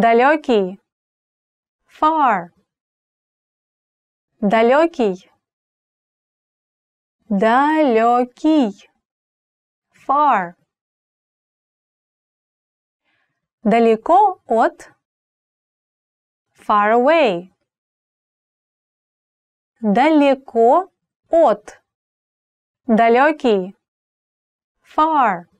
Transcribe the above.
далекий, far, далекий, далекий, far, далеко от, far away, далеко от, далекий, far.